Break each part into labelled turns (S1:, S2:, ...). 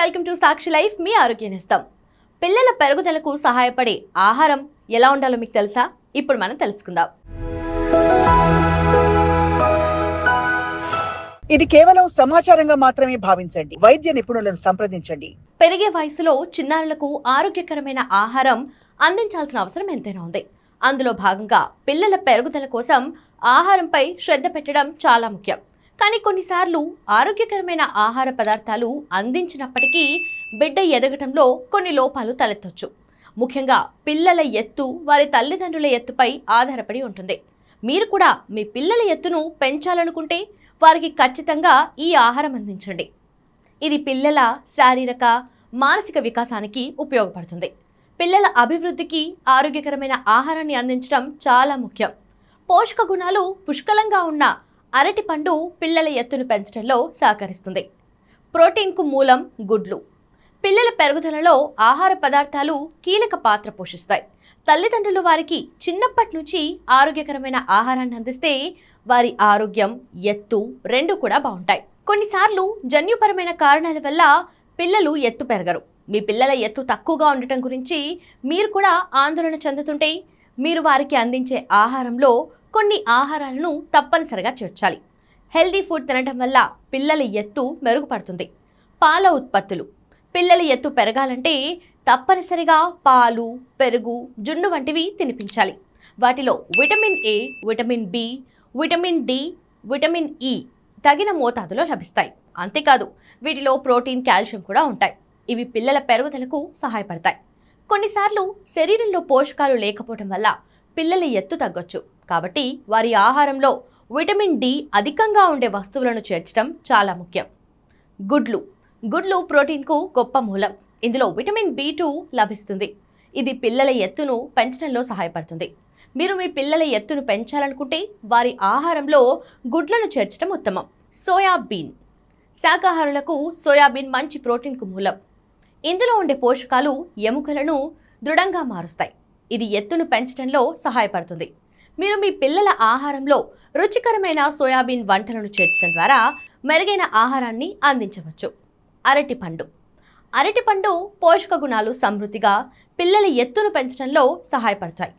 S1: welcome to Sakshi life మీ ఆరోగ్య ఇస్తాం పిల్లల పెరుగుదలకు సహాయపడే ఆహారం ఎలా ఉండాలో మీకు తెలుసా ఇప్పుడు మనం తెలుసుకుందాం ఇది కేవలం సమాచారంగా మాత్రమే భావించండి వైద్య నిపుణులను సంప్రదించండి పెరిగే వయసులో చిన్నారులకు ఆరోగ్యకరమైన ఆహారం అందించాల్సిన అవసరం ఎంతైనా ఉంది అందులో భాగంగా పిల్లల పెరుగుదల కోసం ఆహారంపై శ్రద్ధ పెట్టడం చాలా ముఖ్యం కానీ కొన్నిసార్లు ఆరోగ్యకరమైన ఆహార పదార్థాలు అందించినప్పటికీ బిడ్డ ఎదగటంలో కొన్ని లోపాలు తలెత్తవచ్చు ముఖ్యంగా పిల్లల ఎత్తు వారి తల్లిదండ్రుల ఎత్తుపై ఆధారపడి ఉంటుంది మీరు కూడా మీ పిల్లల ఎత్తును పెంచాలనుకుంటే వారికి ఖచ్చితంగా ఈ ఆహారం అందించండి ఇది పిల్లల శారీరక మానసిక వికాసానికి ఉపయోగపడుతుంది పిల్లల అభివృద్ధికి ఆరోగ్యకరమైన ఆహారాన్ని అందించడం చాలా ముఖ్యం పోషక గుణాలు పుష్కలంగా ఉన్న అరటిపండు పిల్లల ఎత్తును పెంచడంలో సహకరిస్తుంది ప్రోటీన్కు మూలం గుడ్లు పిల్లల పెరుగుదలలో ఆహార పదార్థాలు కీలక పాత్ర పోషిస్తాయి తల్లిదండ్రులు వారికి చిన్నప్పటి నుంచి ఆరోగ్యకరమైన ఆహారాన్ని అందిస్తే వారి ఆరోగ్యం ఎత్తు రెండు కూడా బాగుంటాయి కొన్నిసార్లు జన్యుపరమైన కారణాల వల్ల పిల్లలు ఎత్తు పెరగరు మీ పిల్లల ఎత్తు తక్కువగా ఉండటం గురించి మీరు కూడా ఆందోళన చెందుతుంటే మీరు వారికి అందించే ఆహారంలో కొన్ని ఆహారాలను తప్పనిసరిగా చేర్చాలి హెల్దీ ఫుడ్ తినడం వల్ల పిల్లల ఎత్తు మెరుగుపడుతుంది పాల ఉత్పత్తులు పిల్లల ఎత్తు పెరగాలంటే తప్పనిసరిగా పాలు పెరుగు జున్ను వంటివి తినిపించాలి వాటిలో vitamin A vitamin B vitamin D vitamin E e తగిన మోతాదులో లభిస్తాయి అంతేకాదు వీటిలో ప్రోటీన్ కాల్షియం కూడా ఉంటాయి ఇవి పిల్లల పెరుగుదలకు సహాయపడతాయి కొన్నిసార్లు శరీరంలో పోషకాలు లేకపోవడం వల్ల పిల్లల ఎత్తు తగ్గొచ్చు కాబట్టి వారి ఆహారంలో విటమిన్ డి అధికంగా ఉండే వస్తువులను చేర్చడం చాలా ముఖ్యం గుడ్లు గుడ్లు ప్రోటీన్కు గొప్ప మూలం ఇందులో విటమిన్ బి టూ లభిస్తుంది ఇది పిల్లల ఎత్తును పెంచడంలో సహాయపడుతుంది మీరు మీ పిల్లల ఎత్తును పెంచాలనుకుంటే వారి ఆహారంలో గుడ్లను చేర్చడం ఉత్తమం సోయాబీన్ శాకాహారులకు సోయాబీన్ మంచి ప్రోటీన్కు మూలం ఇందులో ఉండే పోషకాలు ఎముకలను దృఢంగా మారుస్తాయి ఇది ఎత్తును పెంచడంలో సహాయపడుతుంది మీరు మీ పిల్లల ఆహారంలో రుచికరమైన సోయాబీన్ వంటలను చేర్చడం ద్వారా మెరుగైన ఆహారాన్ని అందించవచ్చు అరటిపండు అరటిపండు పోషక గుణాలు సమృద్ధిగా పిల్లల ఎత్తును పెంచడంలో సహాయపడతాయి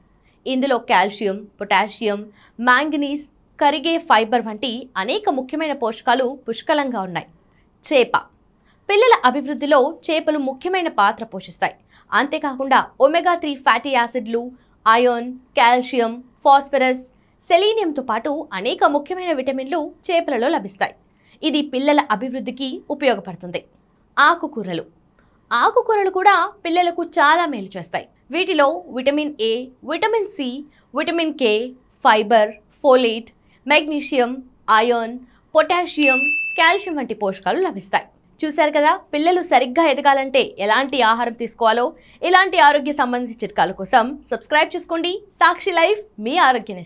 S1: ఇందులో కాల్షియం పొటాషియం మ్యాంగనీస్ కరిగే ఫైబర్ వంటి అనేక ముఖ్యమైన పోషకాలు పుష్కలంగా ఉన్నాయి చేప పిల్లల అభివృద్ధిలో చేపలు ముఖ్యమైన పాత్ర పోషిస్తాయి అంతేకాకుండా ఒమెగా త్రీ ఫ్యాటీ యాసిడ్లు అయోన్ కాల్షియం ఫాస్ఫరస్ సెలీనియంతో పాటు అనేక ముఖ్యమైన విటమిన్లు చేపలలో లభిస్తాయి ఇది పిల్లల అభివృద్ధికి ఉపయోగపడుతుంది ఆకుకూరలు ఆకుకూరలు కూడా పిల్లలకు చాలా మేలు చేస్తాయి వీటిలో vitamin A vitamin C vitamin K fibre folate magnesium iron potassium calcium వంటి పోషకాలు లభిస్తాయి చూశారు కదా పిల్లలు సరిగ్గా ఎదగాలంటే ఎలాంటి ఆహారం తీసుకోవాలో ఇలాంటి ఆరోగ్య సంబంధించిన చిట్కాల కోసం సబ్స్క్రైబ్ చేసుకోండి సాక్షి లైఫ్ మీ ఆరోగ్య